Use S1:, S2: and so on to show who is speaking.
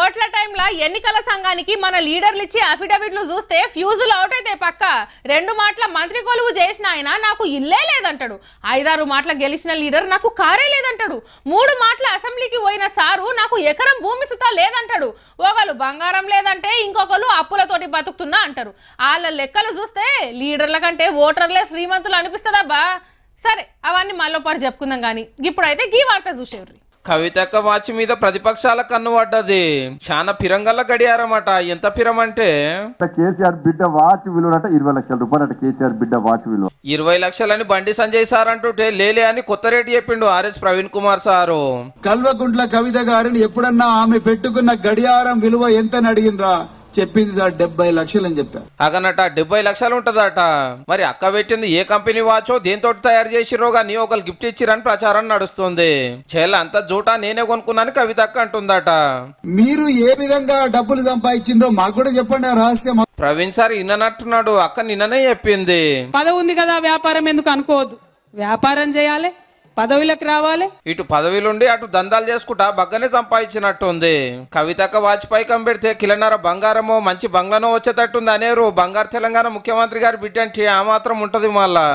S1: ఓట్ల టైంలో ఎన్నికల సంఘానికి మన లీడర్లు ఇచ్చి అఫిడవిట్లు చూస్తే ఫ్యూజులు అవుట్ అయితే పక్క రెండు మాటల మంత్రి కొలువు చేసిన ఆయన నాకు ఇల్లే లేదంటాడు ఐదారు మాటల గెలిచిన లీడర్ నాకు కారే లేదంటాడు మూడు మాటల అసెంబ్లీకి పోయిన సారు నాకు ఎకరం భూమి సుతా లేదంటాడు ఒకళ్ళు బంగారం లేదంటే ఇంకొకళ్ళు అప్పులతోటి బతుకుతున్నా అంటారు వాళ్ళ లెక్కలు చూస్తే లీడర్ల కంటే ఓటర్లే శ్రీమంతులు అనిపిస్తుందబ్బా సరే అవన్నీ మళ్ళీ చెప్పుకుందాం కానీ ఇప్పుడైతే గీ వార్త చూసేవారు
S2: కవితక్క వాచి మీద ప్రతిపక్షాల కన్ను పడ్డది చాలా పిరంగల్ల గడియారమాట ఎంత అంటే
S3: కేసీఆర్ బిడ్డ వాచ్ విలువ ఇరవై లక్షల రూపాయలు కేసీఆర్ బిడ్డ వాచ్ విలువ
S2: ఇరవై లక్షలని బండి సంజయ్ సార్ అంటుంటే లేలే అని కొత్త రేటు చెప్పిండు ఆర్ఎస్ ప్రవీణ్ కుమార్ సారు
S3: కల్వకుంట్ల కవిత గారిని ఎప్పుడన్నా ఆమె పెట్టుకున్న గడియారం విలువ ఎంతని అడిగిన్రా చెప్పింది సార్ డెబ్బై లక్షలు అని చెప్పారు
S2: అగనట డెబ్బై లక్షలు ఉంటదట మరి అక్క పెట్టింది ఏ కంపెనీ వాచో దేంతో తయారు చేసిరో గానీ ఒకరు గిఫ్ట్ ఇచ్చిరని ప్రచారం నడుస్తుంది చెల్ల అంతా జూటా నేనే కొనుక్కున్నాను అక్క అంటుందట
S3: మీరు ఏ విధంగా డబ్బులు సంపాదించిండ్రో మాకు కూడా చెప్పండి రహస్యం ప్రవీణ్ సార్
S2: నిన్ననట్టున్నాడు అక్క నిన్ననే చెప్పింది
S4: పదవి ఉంది కదా వ్యాపారం ఎందుకు అనుకోవద్దు వ్యాపారం చేయాలి పదవిలోకి రావాలి
S2: ఇటు పదవిలుండి అటు దందాలు చేసుకుంటా బగ్గనే సంపాదించినట్టు ఉంది కవితక్క వాజ్పేయి కంపెడితే కిలనర బంగారమో మంచి బంగ్లనో వచ్చేటట్టుంది అనేరు బంగారు తెలంగాణ ముఖ్యమంత్రి గారి బిడ్డ ఆ మాత్రం ఉంటది మళ్ళా